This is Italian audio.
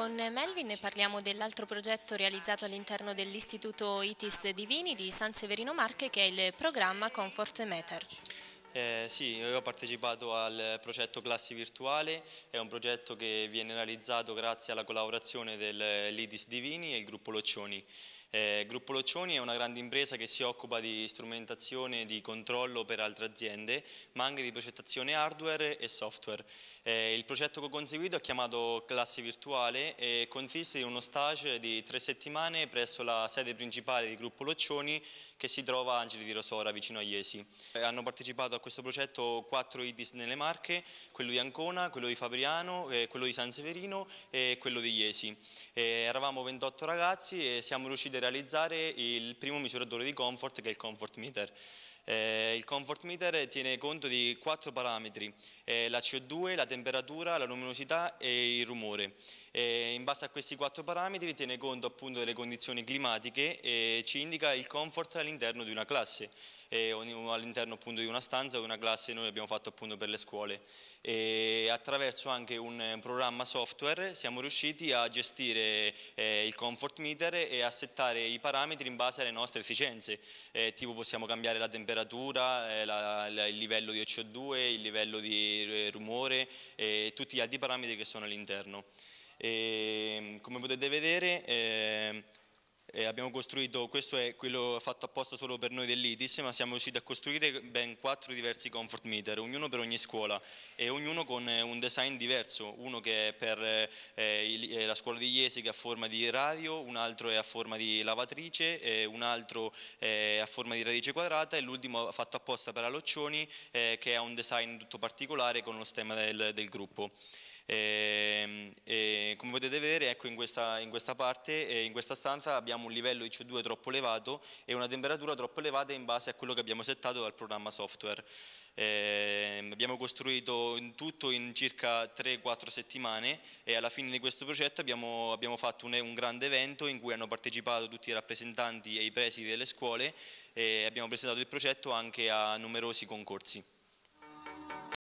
Con Melvin parliamo dell'altro progetto realizzato all'interno dell'Istituto ITIS Divini di San Severino Marche che è il programma Comfort Meter. Eh, sì, io ho partecipato al progetto Classi Virtuale, è un progetto che viene realizzato grazie alla collaborazione dell'ITIS eh, Divini e il gruppo Loccioni. Eh, Gruppo Loccioni è una grande impresa che si occupa di strumentazione e di controllo per altre aziende, ma anche di progettazione hardware e software. Eh, il progetto che ho conseguito è chiamato Classe Virtuale e consiste in uno stage di tre settimane presso la sede principale di Gruppo Loccioni che si trova a Angeli di Rosora, vicino a Iesi. Eh, hanno partecipato a questo progetto quattro IDIS nelle Marche, quello di Ancona, quello di Fabriano, eh, quello di San Severino e quello di Iesi. Eh, eravamo 28 ragazzi e siamo riusciti a realizzare il primo misuratore di comfort che è il comfort meter eh, il comfort meter tiene conto di quattro parametri, eh, la CO2, la temperatura, la luminosità e il rumore. Eh, in base a questi quattro parametri tiene conto appunto delle condizioni climatiche e ci indica il comfort all'interno di una classe eh, all'interno appunto di una stanza o di una classe noi abbiamo fatto appunto per le scuole e attraverso anche un programma software siamo riusciti a gestire eh, il comfort meter e a settare i parametri in base alle nostre efficienze eh, tipo possiamo cambiare la temperatura temperatura, eh, la, la, il livello di CO2, il livello di rumore e tutti gli altri parametri che sono all'interno. Ehm, come potete vedere ehm, eh, abbiamo costruito, questo è quello fatto apposta solo per noi dell'ITIS, ma siamo riusciti a costruire ben quattro diversi comfort meter, ognuno per ogni scuola e ognuno con eh, un design diverso, uno che è per eh, il, eh, la scuola di Iesi che ha forma di radio, un altro è a forma di lavatrice, eh, un altro eh, è a forma di radice quadrata e l'ultimo fatto apposta per Aloccioni che ha un design tutto particolare con lo stemma del, del gruppo. E, ehm, e come potete vedere ecco in questa, in questa parte, eh, in questa stanza abbiamo un livello di CO2 troppo elevato e una temperatura troppo elevata in base a quello che abbiamo settato dal programma software. Eh, abbiamo costruito in tutto in circa 3-4 settimane e alla fine di questo progetto abbiamo, abbiamo fatto un, un, grande evento in cui hanno partecipato tutti i rappresentanti e i presidi delle scuole e abbiamo presentato il progetto anche a numerosi concorsi.